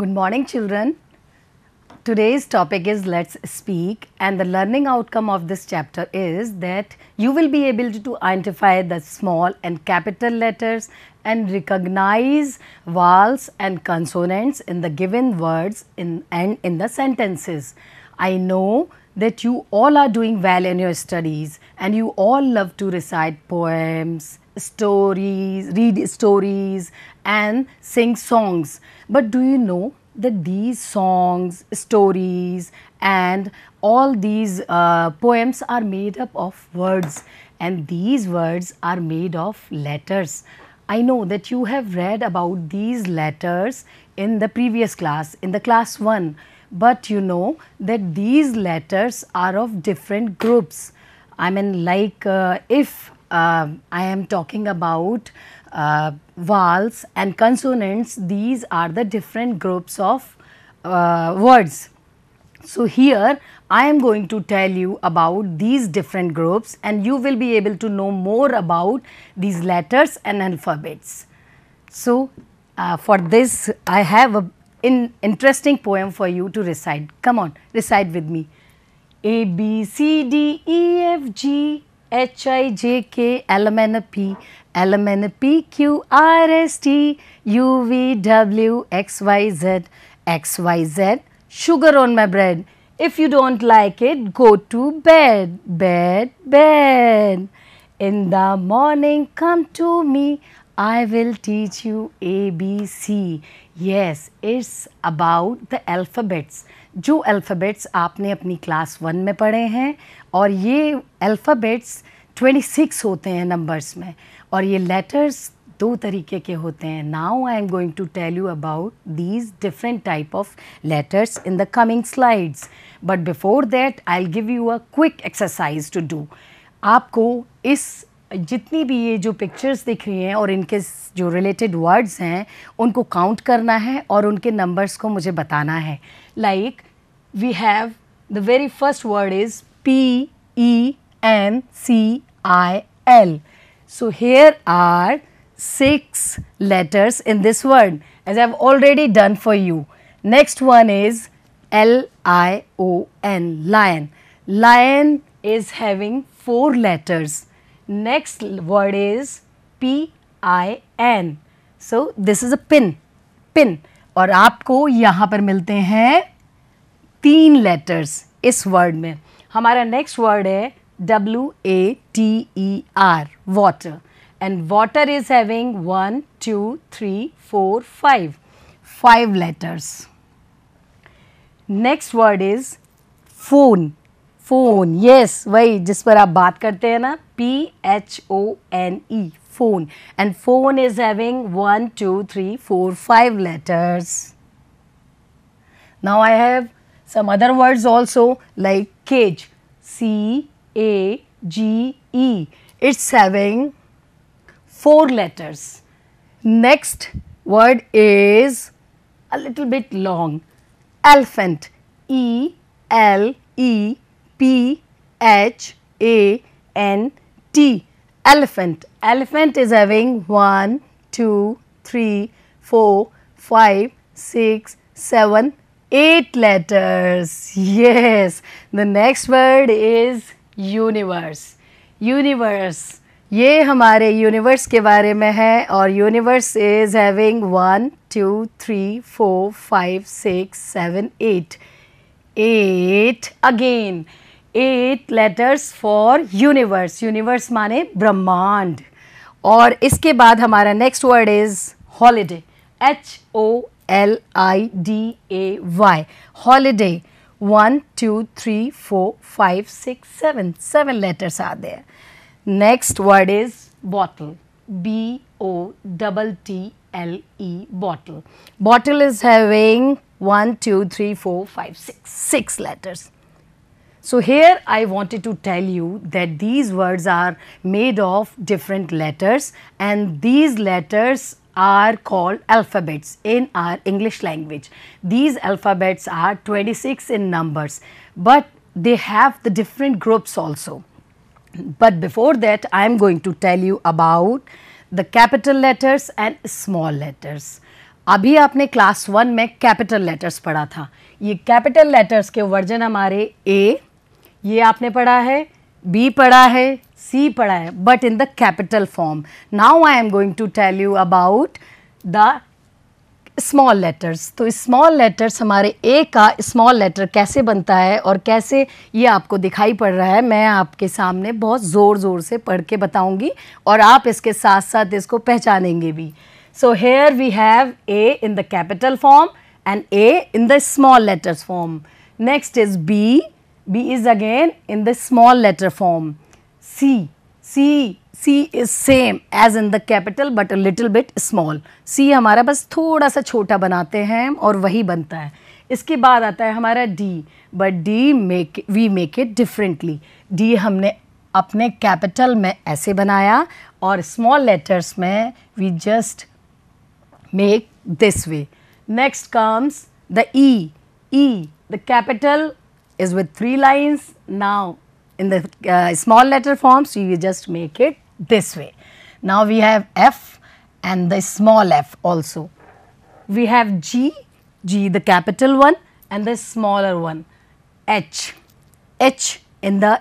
Good morning children. Today's topic is Let's Speak and the learning outcome of this chapter is that you will be able to identify the small and capital letters and recognize vowels and consonants in the given words in, and in the sentences. I know that you all are doing well in your studies and you all love to recite poems, stories, read stories and sing songs. But do you know that these songs, stories and all these uh, poems are made up of words and these words are made of letters. I know that you have read about these letters in the previous class, in the class 1. But you know that these letters are of different groups. I mean like uh, if uh, I am talking about uh, vowels and consonants, these are the different groups of uh, words. So, here I am going to tell you about these different groups and you will be able to know more about these letters and alphabets. So, uh, for this I have an in interesting poem for you to recite. Come on, recite with me. A, B, C, D, E, F, G, H I J K L M N P L M N P Q R S T U V W X Y Z X Y Z sugar on my bread. If you don't like it, go to bed, bed, bed. In the morning, come to me. I will teach you A B C. Yes it's about the alphabets जो alphabets आपने अपनी class one में पढ़े हैं और ये alphabets 26 होते हैं नंबर्स में और ये लेटर्स दो तरीके के होते हैं now I am going to tell you about these different type of letters in the coming slides but before that I give you a quick exercise to do आपको इस जितनी भी ये जो पिक्चर्स दिख रही हैं और इनके जो रिलेटेड वर्ड्स हैं उनको काउंट करना है और उनके नंबर्स को मुझे बताना है like we have the very first word is P E N C I L so here are six letters in this word as I already done for you next one is L I O N line line is having four letters Next word is P I N. So this is a pin, pin. और आपको यहाँ पर मिलते हैं तीन letters इस word में हमारा next word है W A T E R water and water is having one, two, three, four, five, five letters. Next word is phone Phone. Yes, वही जिस पर आप बात करते हैं ना P phone. O N E phone and phone is having now i have some other words also like cage c a g e it's having four letters next word is a little bit long elephant e l e P H A N T elephant elephant is having 1 2 3 4 5 6 7 8 letters yes the next word is universe universe ये हमारे universe के बारे में है और universe is having one two three four five six seven eight eight again eight letters for universe universe माने ब्रह्मांड और इसके बाद हमारा next word is holiday H O L I D A Y holiday one, two, three, four, five, six, seven. Seven letters are there. Next word is bottle. B O double T L E bottle. Bottle is having one, two, three, four, five, six, six letters. So here I wanted to tell you that these words are made of different letters and these letters are called alphabets in our English language. These alphabets are 26 in numbers but they have the different groups also. But before that I am going to tell you about the capital letters and small letters. अभी आपने class one में capital letters पढ़ा था ये capital letters के version हमारे ए ये आपने पढ़ा है बी पढ़ा है सी पढ़ा है but in the capital form now I am going to tell you about the small letters तो स्मॉल लेटर्स हमारे ए का स्मॉल लेटर कैसे बनता है और कैसे ये आपको दिखाई पड़ रहा है मैं आपके सामने बहुत ज़ोर ज़ोर से पढ़ के बताऊँगी और आप इसके साथ साथ इसको पहचानेंगे भी so here we have A in the capital form and A in the small letters form next is B B is again in the small letter form. C, C, C is same as in the capital but a little bit small. C हमारा बस थोड़ा सा छोटा बनाते हैं और वही बनता है इसके बाद आता है हमारा D but D make we make it differently D हमने अपने कैपिटल में ऐसे बनाया और स्मॉल लेटर्स में we just make this way next comes the E E the capital is with three lines. Now, in the uh, small letter forms, you just make it this way. Now, we have F and the small f also. We have G, G the capital one and the smaller one, H, H in the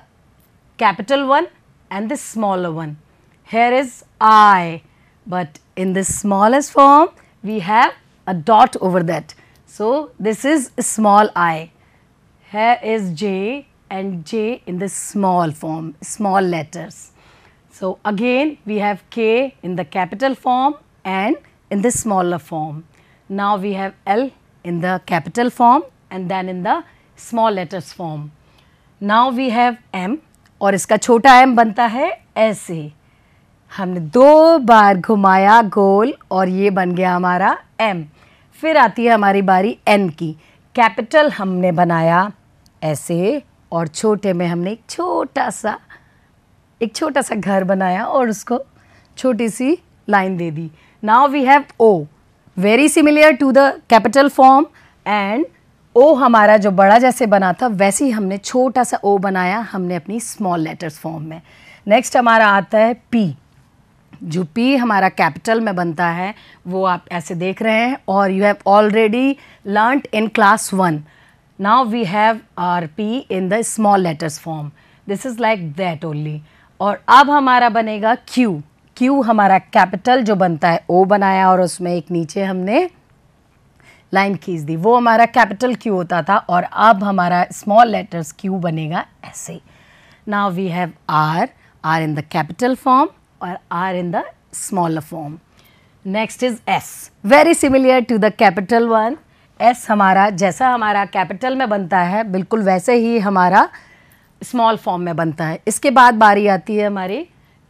capital one and the smaller one. Here is I, but in the smallest form, we have a dot over that. So, this is small i. है is J and J in the small form small letters so again we have K in the capital form and in the smaller form now we have L in the capital form and then in the small letters form now we have M और इसका छोटा M बनता है ऐसे हमने दो बार घुमाया गोल और ये बन गया हमारा एम फिर आती है हमारी बारी एन की कैपिटल हमने बनाया ऐसे और छोटे में हमने एक छोटा सा एक छोटा सा घर बनाया और उसको छोटी सी लाइन दे दी now we have O very similar to the capital form and O हमारा जो बड़ा जैसे बना था वैसे ही हमने छोटा सा ओ बनाया हमने अपनी स्मॉल लेटर्स फॉर्म में नेक्स्ट हमारा आता है पी जो पी हमारा कैपिटल में बनता है वो आप ऐसे देख रहे हैं और you have already learned in class one Now we have RP in the small letters form. This is like that only. और अब हमारा बनेगा Q. Q हमारा कैपिटल जो बनता है O बनाया और उसमें एक नीचे हमने लाइन खींच दी वो हमारा कैपिटल Q होता था और अब हमारा स्मॉल लेटर्स Q बनेगा ऐसे now we have R R in the capital form और R in the smaller form. Next is S, very similar to the capital one S हमारा जैसा हमारा कैपिटल में बनता है बिल्कुल वैसे ही हमारा स्मॉल फॉर्म में बनता है इसके बाद बारी आती है हमारी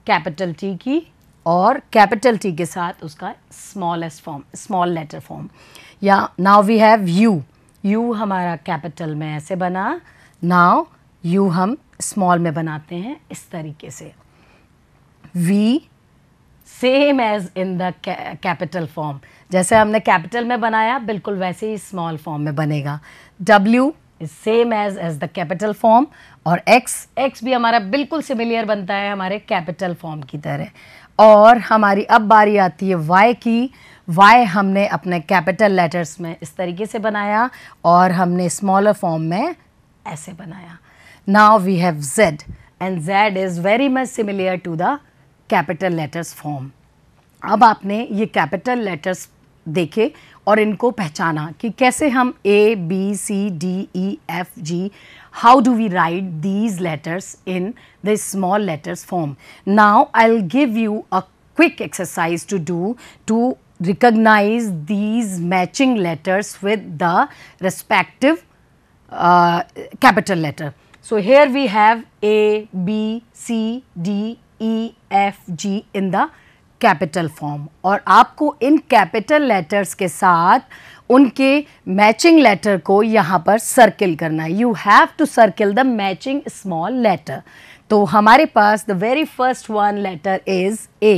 कैपिटल टी की और कैपिटल टी के साथ उसका smallest form small letter form या now we have U U हमारा कैपिटल में ऐसे बना नाव यू हम स्मॉल में बनाते हैं इस तरीके से we same as in the capital form जैसे हमने कैपिटल में बनाया बिल्कुल वैसे ही स्मॉल फॉर्म में बनेगा W is same as as the capital form और एक्स एक्स भी हमारा बिल्कुल सिमिलियर बनता है हमारे कैपिटल फॉर्म की तरह और हमारी अब बारी आती है वाई की वाई हमने अपने कैपिटल लेटर्स में इस तरीके से बनाया और हमने स्मॉलर फॉर्म में ऐसे बनाया now we have Z and Z is very much similar to the capital letters form अब आपने ये कैपिटल लेटर्स देखे और इनको पहचाना कि कैसे हम A how do we write these letters in this small letters form. Now, I will give you a quick exercise to do to recognize these matching letters with the respective uh, capital letter. So, here we have A, B, C, D, E, F, G in the capital form और आपको in capital letters के साथ उनके matching letter को यहाँ पर circle करना है you have to circle the matching small letter तो हमारे पास the very first one letter is A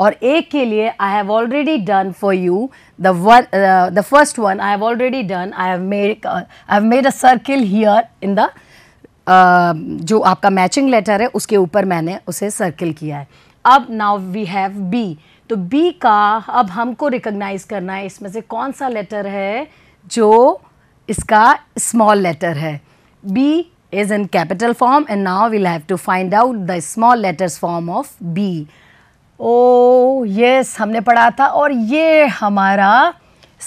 और ए के लिए I have already done for you the first one I have already done I have made I have made a circle here in the जो आपका matching letter है उसके ऊपर मैंने उसे सर्किल किया है अब नाउ वी हैव बी तो बी का अब हमको रिकोगनाइज करना है इसमें से कौन सा लेटर है जो इसका स्मॉल लेटर है B is in capital form and now we'll have to find out the small letters form of B oh yes हमने पढ़ा था और ये हमारा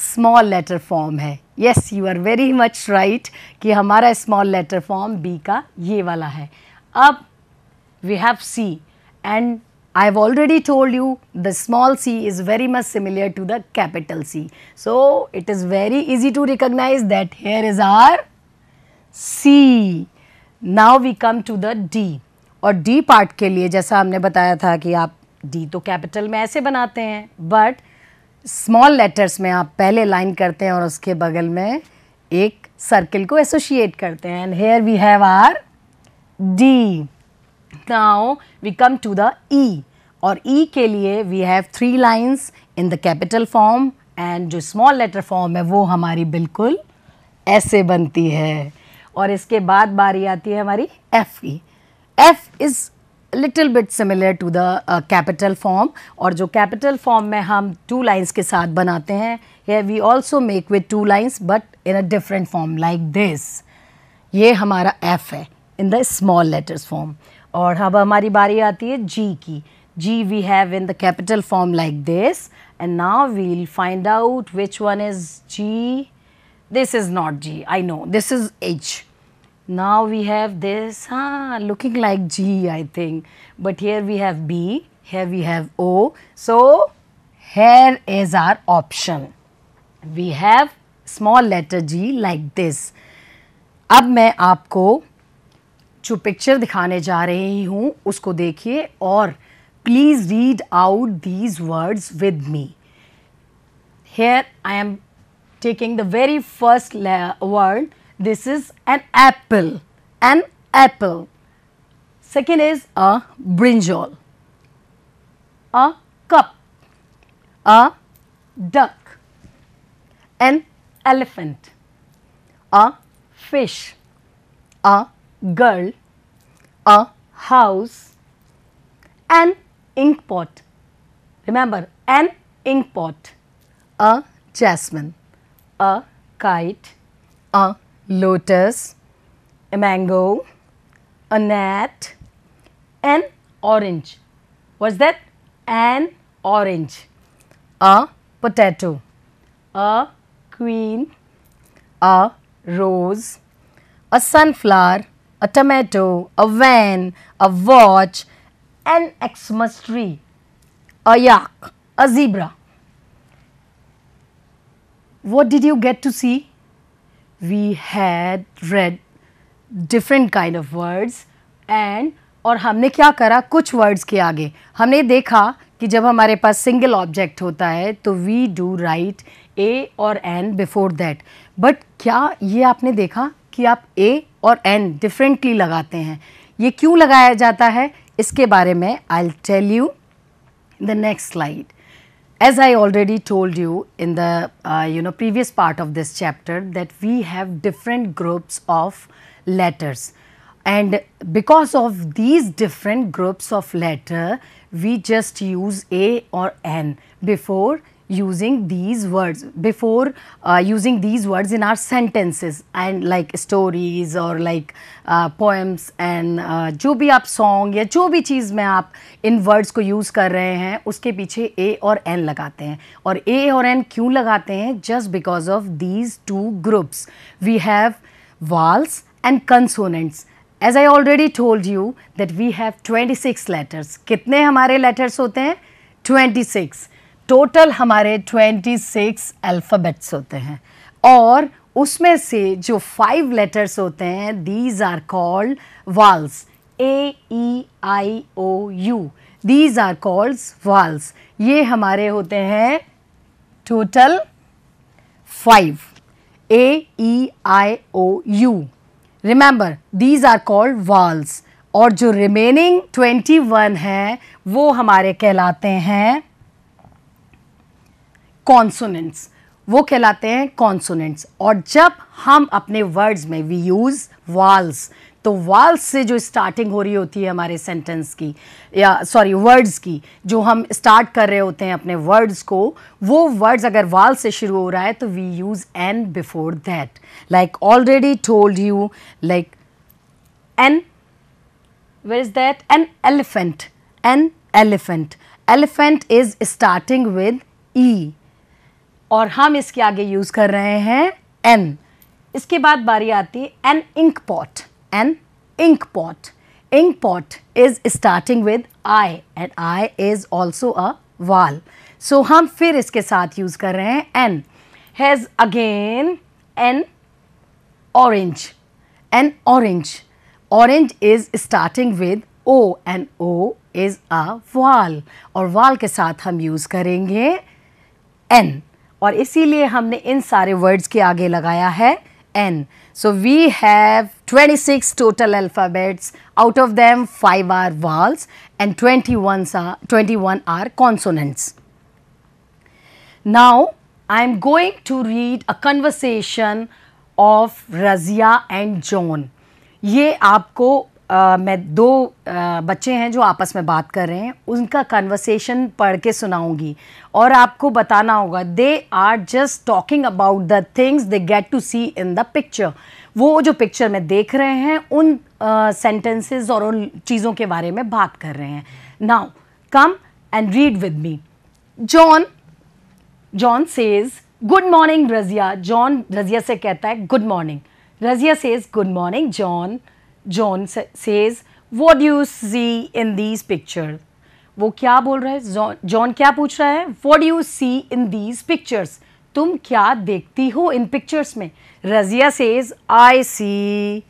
स्मॉल लेटर फॉर्म है yes you are very much right कि हमारा स्मॉल लेटर फॉर्म बी का ये वाला है अब we have C and I have already told you the small c is very much similar to the capital C. So, it is very easy to recognize that here is our C. Now, we come to the D और D part के लिए जैसा हमने बताया था कि आप D तो capital में ऐसे बनाते हैं but small letters में आप पहले line करते हैं और उसके बगल में एक circle को associate करते हैं and here we have our D. Now we come to the E और ई e के लिए we have three lines in the capital form and जो स्मॉल लेटर फॉर्म है वो हमारी बिल्कुल ऐसे बनती है और इसके बाद बारी आती है हमारी एफ़ की F is little bit similar to the capital form और जो कैपिटल फॉर्म में हम टू लाइन्स के साथ बनाते हैं ये we also make with two lines but in a different form like this ये हमारा एफ़ है in the small letters form और अब हमारी बारी आती है जी की G we have in the capital form like this and now we'll find out which one is G this is not G I know this is H now we have this हाँ looking like G I think but here we have B here we have O so here is our option we have small letter G like this अब मैं आपको जो picture दिखाने जा रही हूँ उसको देखिए और please read out these words with me here I am taking the very first word this is an apple an apple second is a brinjal a cup a duck an elephant a fish a girl, a house, an ink pot. Remember, an ink pot, a jasmine, a kite, a lotus, a mango, a gnat, an orange. What's that? An orange, a potato, a queen, a rose, a sunflower, a tomato, a van, a watch, an Xmas tree, a yak, a zebra. What did you get to see? We had read different kind of words and और हमने क्या करा कुछ words के आगे हमने देखा कि जब हमारे पास सिंगल ऑब्जेक्ट होता है तो वी डू राइट ए और एन बिफोर दैट बट क्या ये आपने देखा कि आप ए Or और एन डिफरेंटली लगाते हैं ये क्यों लगाया जाता है इसके I'll tell you in the next slide. As I already told you in the uh, you know previous part of this chapter that we have different groups of letters and because of these different groups of letter we just use A or N before using these words before uh, using these words in our sentences and like stories or like uh, poems and uh, जो भी आप song या जो भी चीज़ में आप इन words को use कर रहे हैं उसके पीछे A और N लगाते हैं और A और N क्यों लगाते हैं just because of these two groups we have vowels and consonants as I already told you that we have 26 letters कितने हमारे letters होते हैं 26 टोटल हमारे 26 अल्फ़ाबेट्स होते हैं और उसमें से जो फाइव लेटर्स होते हैं these are called vowels A E I O U these are called vowels ये हमारे होते हैं total five A E I O U remember these are called vowels और जो रिमेनिंग ट्वेंटी वन है वो हमारे कहलाते हैं कॉन्सोनेंट्स वो कहलाते हैं कॉन्सोनेंट्स और जब हम अपने वर्ड्स में वी यूज़ वाल्स तो वाल्स से जो स्टार्टिंग हो रही होती है हमारे सेंटेंस की या सॉरी वर्ड्स की जो हम स्टार्ट कर रहे होते हैं अपने वर्ड्स को वो वर्ड्स अगर वाल्स से शुरू हो रहा है तो we use an before that like already told you like an where is that an elephant an elephant elephant is starting with E और हम इसके आगे यूज़ कर रहे हैं एन इसके बाद बारी आती है an ink pot an ink pot ink pot is starting with I and I is also a vowel so हम फिर इसके साथ यूज़ कर रहे हैं an has again an orange an orange orange is starting with O and O is a vowel और वाल के साथ हम यूज़ करेंगे एन और इसीलिए हमने इन सारे वर्ड्स के आगे लगाया है an so we have 26 total alphabets out of them five are vowels and 21 सा one are consonants now I am going to read a conversation of Razia and John ये आपको मैं दो बच्चे हैं जो आपस में बात कर रहे हैं उनका कन्वर्सेशन पढ़ के सुनाऊंगी और आपको बताना होगा they are just talking about the things they get to see in the picture वो जो पिक्चर में देख रहे हैं उन सेंटेंसेस और उन चीज़ों के बारे में बात कर रहे हैं now come and read with me John John says good morning Razia John Razia से कहता है good morning Razia says good morning John John says what do you see in these picture वो क्या बोल रहा है जॉन क्या पूछ रहा है what you see in these pictures तुम क्या देखती हो इन पिक्चर्स में Razia says I see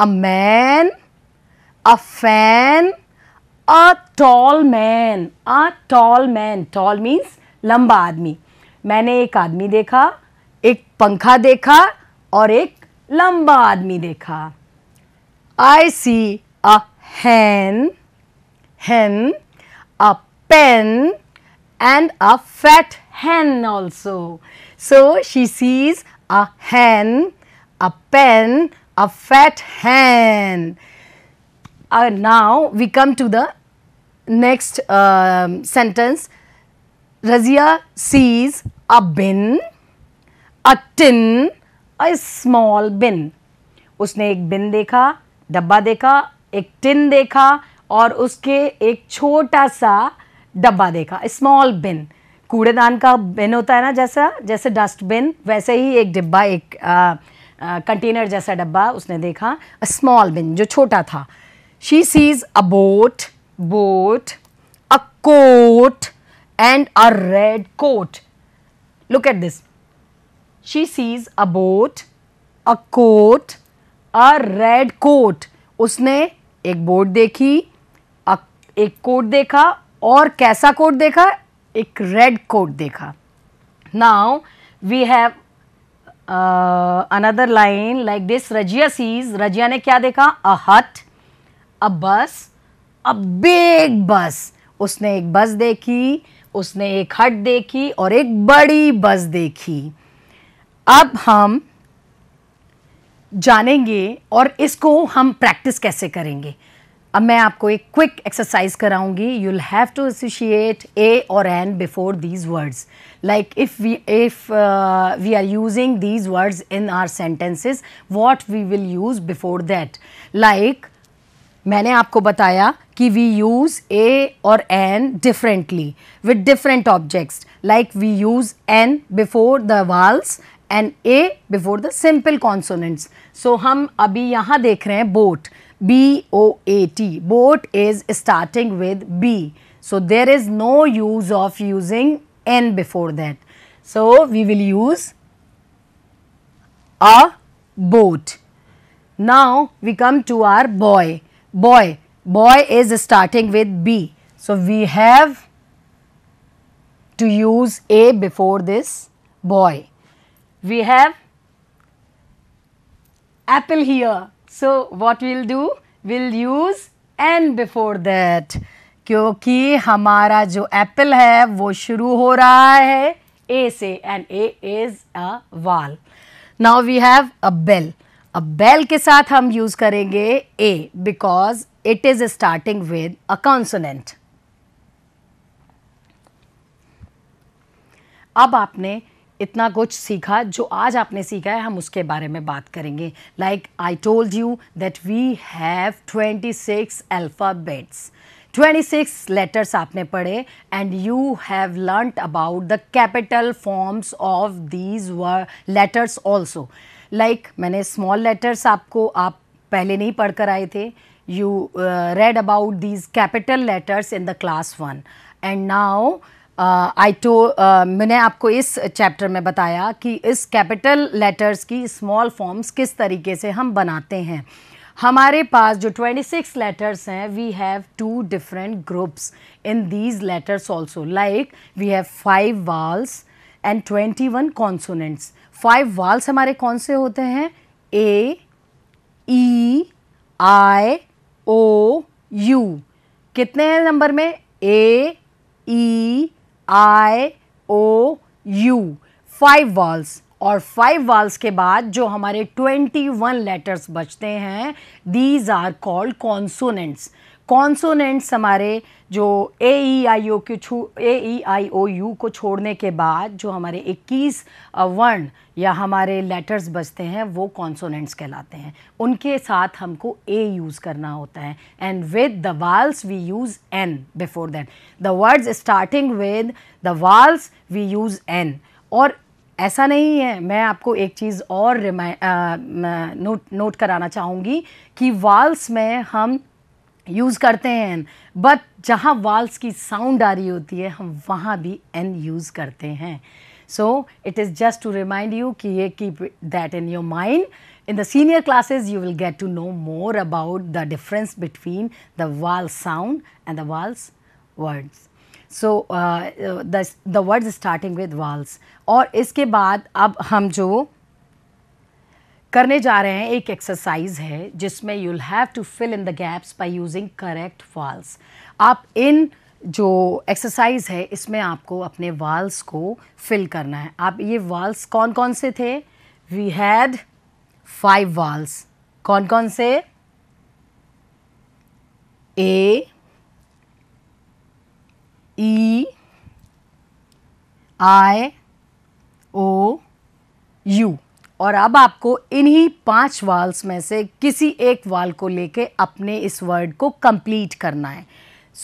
a man a fan a tall man a tall man tall means लंबा आदमी मैंने एक आदमी देखा एक पंखा देखा और एक लंबा आदमी देखा I see a hen, hen, a pen and a fat hen also. So, she sees a hen, a pen, a fat hen. Uh, now, we come to the next uh, sentence. Razia sees a bin, a tin, a small bin. उसने एक बिन देखा डब्बा देखा एक tin देखा और उसके एक छोटा सा डब्बा देखा स्मॉल बिन कूड़ेदान का बिन होता है ना जैसा जैसे डस्टबिन वैसे ही एक डिब्बा एक कंटेनर जैसा डब्बा उसने देखा स्मॉल बिन जो छोटा था she sees a boat boat a coat and a red coat look at this she sees a boat a coat a red coat उसने एक बोर्ड देखी एक कोट देखा और कैसा कोट देखा एक रेड कोट देखा now we have another line like this Razia sees Razia ने क्या देखा अ हट अ बस अ बिग बस उसने एक बस देखी उसने एक हट देखी और एक बड़ी बस देखी अब हम जानेंगे और इसको हम प्रैक्टिस कैसे करेंगे अब मैं आपको एक क्विक एक्सरसाइज कराऊंगी you have to associate A और an before these words like if we if we are using these words in our sentences what we will use before that like मैंने आपको बताया कि वी यूज़ ए और an differently with different objects like we use an before the vowels and A before the simple consonants. So, हम अभी यहाँ देख रहे boat, B O A T. Boat is starting with B. So, there is no use of using N before that. So, we will use a boat. Now, we come to our boy. Boy, boy is starting with B. So, we have to use A before this boy. we have apple here. So, what we will do? We will use n before that. क्योंकि हमारा जो Apple है वो शुरू हो रहा है ए से and A is a vowel now we have a bell a bell के साथ हम यूज करेंगे A because it is starting with a consonant अब आपने इतना कुछ सीखा जो आज आपने सीखा है हम उसके बारे में बात करेंगे like I told you that we have 26 alphabets 26 letters आपने पढ़े and you have learn about the capital forms of these letters also like मैंने स्मॉल लेटर्स आपको आप पहले नहीं पढ़ कर आए थे you read about these capital letters in the class one and now I to मैंने आपको इस चैप्टर में बताया कि इस कैपिटल लेटर्स की स्मॉल फॉर्म्स किस तरीके से हम बनाते हैं हमारे पास जो 26 लेटर्स हैं we have two different groups in these letters also like we have five vowels and 21 one consonants five vowels हमारे कौन से होते हैं ए ई आई ओ यू कितने हैं नंबर में A E e, I O U five vowels और five vowels के बाद जो हमारे ट्वेंटी वन लेटर्स बचते हैं these are called consonants consonants हमारे जो ए ई आई ओ के छू ए ई आई ओ यू को छोड़ने के बाद जो हमारे 21 वर्ण या हमारे लेटर्स बचते हैं वो कॉन्सोनेंट्स कहलाते हैं उनके साथ हमको ए यूज़ करना होता है and with the vowels we use an before that the words starting with the vowels we use an और ऐसा नहीं है मैं आपको एक चीज़ और रिमाइ नोट नोट कराना चाहूँगी कि वाल्स में हम यूज़ करते हैं बट जहाँ वाल्स की साउंड आ रही होती है हम वहाँ भी एन यूज़ करते हैं so it is just to remind you कि ये keep that in your mind in the senior classes you will get to know more about the difference between the vowel sound and the vowels words so the words starting with vowels और इसके बाद अब हम जो करने जा रहे हैं एक एक्सरसाइज है जिसमें you'll have to fill in the gaps by using correct vowels आप इन जो एक्सरसाइज है इसमें आपको अपने वाल्स को फिल करना है आप ये वाल्स कौन कौन से थे वी हैड फाइव वाल्स कौन कौन से ए ई आई ओ यू और अब आपको इन्हीं पांच वाल्स में से किसी एक वाल को लेके अपने इस वर्ड को कंप्लीट करना है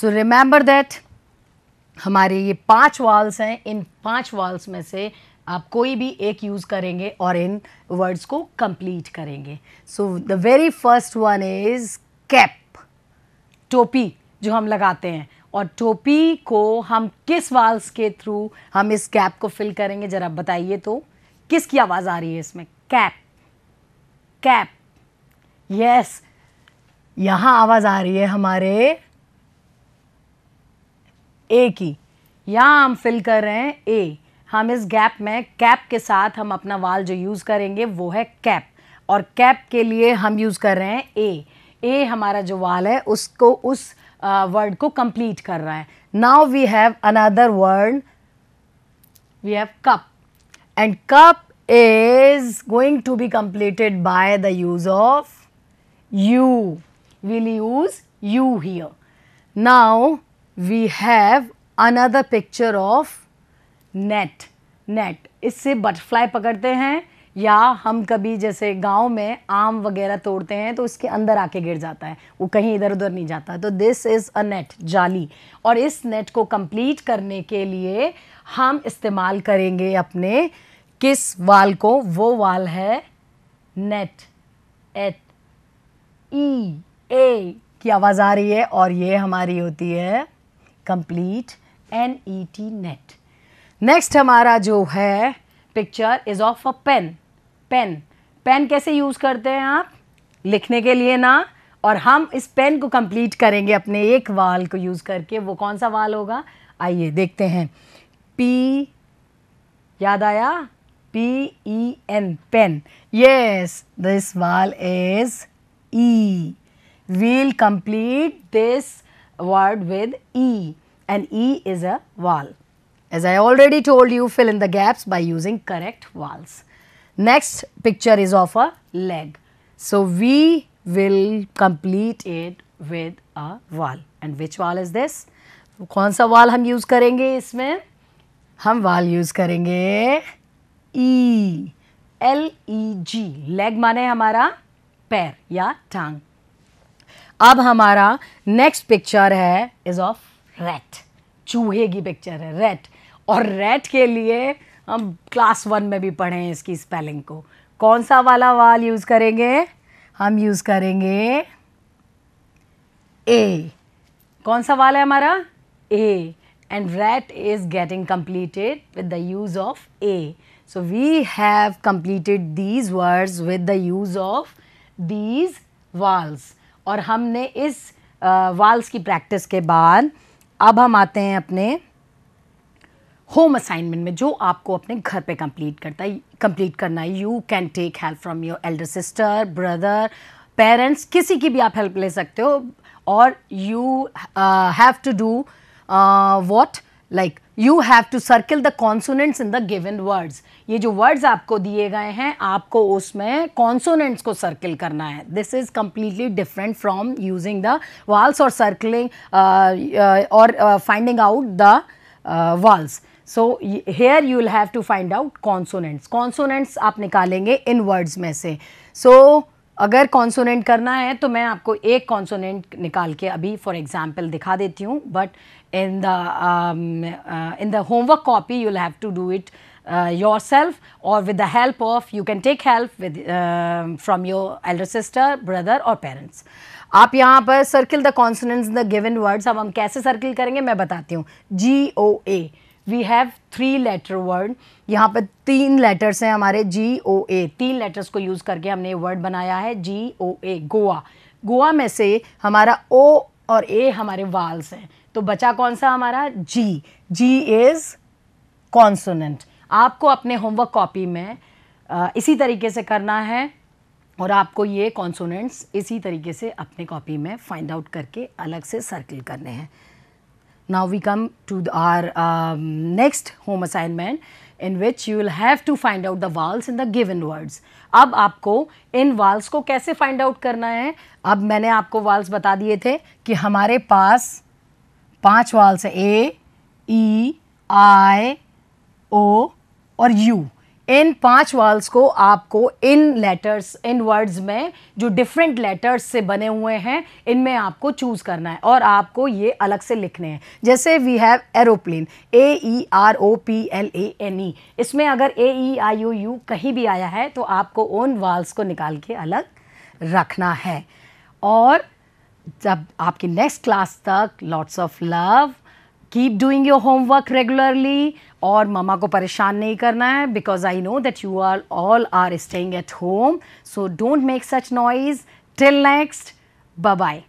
सो रिमेंबर दैट हमारे ये पांच वाल्स हैं इन पांच वाल्स में से आप कोई भी एक यूज़ करेंगे और इन वर्ड्स को कंप्लीट करेंगे so the very first one is cap टोपी जो हम लगाते हैं और टोपी को हम किस वाल्स के थ्रू हम इस कैप को फिल करेंगे ज़रा बताइए तो किसकी आवाज़ आ रही है इसमें कैप कैप यस यहां आवाज़ आ रही है हमारे ए की यहां हम फिल कर रहे हैं ए हम इस गैप में कैप के साथ हम अपना वाल जो यूज़ करेंगे वो है कैप और कैप के लिए हम यूज़ कर रहे हैं ए ए हमारा जो वाल है उसको उस वर्ड को कंप्लीट कर रहा है now we have another word we have cup and cup is going to be completed by the use of you. We will use you here. Now, we have another picture of net. Net इससे butterfly पकड़ते हैं या हम कभी जैसे गांव में आम वगैरह तोड़ते हैं तो इसके अंदर आके गिर जाता है वो कहीं इधर उधर नहीं जाता है तो दिस इज़ अ नेट जाली और इस नेट को कंप्लीट करने के लिए हम इस्तेमाल करेंगे अपने किस वाल को वो वाल है नेट एट ई ए की आवाज़ आ रही है और ये हमारी होती है complete N E T net next हमारा जो है picture is of a pen pen pen कैसे यूज़ करते हैं आप लिखने के लिए ना और हम इस पेन को कंप्लीट करेंगे अपने एक वाल को यूज़ करके वो कौन सा वाल होगा आइए देखते हैं पी याद आया P-E-N, pen. Yes, this vowel is E. We'll complete this word with E and E is a vowel. As I already told you, fill in the gaps by using correct vowels. Next picture is of a leg. So, we will complete it with a vowel. And which vowel is this? कौन सा vowel हम use करेंगे इसमें हम vowel use करेंगे E L E जी leg माने हमारा पैर या टांग अब हमारा नेक्स्ट पिक्चर है इज ऑफ रेट चूहे की पिक्चर है रेट और रेट के लिए हम क्लास वन में भी पढ़े हैं इसकी स्पेलिंग को कौन सा वाला वाल यूज़ करेंगे हम यूज़ करेंगे ए कौन सा वाला है हमारा A and rat is getting completed with the use of A So we have completed these words with the use of these vowels और हमने इस वाल्स की प्रैक्टिस के बाद अब हम आते हैं अपने होम असाइनमेंट में जो आपको अपने घर पे कंप्लीट करता है कंप्लीट करना है you can take help from your elder sister brother parents किसी की भी आप हेल्प ले सकते हो और you have to do what like you have to circle the consonants in the given words ये जो वर्ड्स आपको दिए गए हैं आपको उसमें कॉन्सोनेंट्स को सर्किल करना है this is completely different from using the vowels और सर्कलिंग और finding out the vowels so here you will have to find out consonants consonants आप निकालेंगे इन वर्ड्स में से सो so, अगर कॉन्सोनेंट करना है तो मैं आपको एक कॉन्सोनेंट निकाल के अभी फॉर एग्जाम्पल दिखा देती हूँ but in the in the homework copy you have to do it yourself और with the help of you can take help with from your elder sister brother और parents आप यहाँ पर circle the consonants the given words अब हम कैसे circle करेंगे मैं बताती हूँ G O A we have three letter word यहाँ पर तीन लेटर्स हैं हमारे जी ओ ए तीन लेटर्स को यूज़ करके हमने वर्ड बनाया है जी ओ ए गोवा गोवा में से हमारा ओ और ए हमारे वाल्स हैं तो बचा कौन सा हमारा जी जी इज़ कॉन्सोनेंट आपको अपने होमवर्क कॉपी में आ, इसी तरीके से करना है और आपको ये कॉन्सोनेंट्स इसी तरीके से अपने कॉपी में फाइंड आउट करके अलग से सर्किल करने हैं Now we come to the, our um, next home assignment in which you will have to find out the vowels in the given words. अब आपको इन वाल्स को कैसे फाइंड आउट करना है अब मैंने आपको वाल्स बता दिए थे कि हमारे पास पांच वाल्स है ए ई आई ओ और यू इन पांच वाल्स को आपको इन लेटर्स इन वर्ड्स में जो डिफरेंट लेटर्स से बने हुए हैं इनमें आपको चूज़ करना है और आपको ये अलग से लिखने हैं जैसे we have aeroplane A E R O P L A N E इसमें अगर ए ई आई ओ यू कहीं भी आया है तो आपको उन वाल्स को निकाल के अलग रखना है और जब आपकी नेक्स्ट क्लास तक lots of love keep doing your homework regularly और मामा को परेशान नहीं करना है because I know that you are all are staying at home so don't make such noise till next bye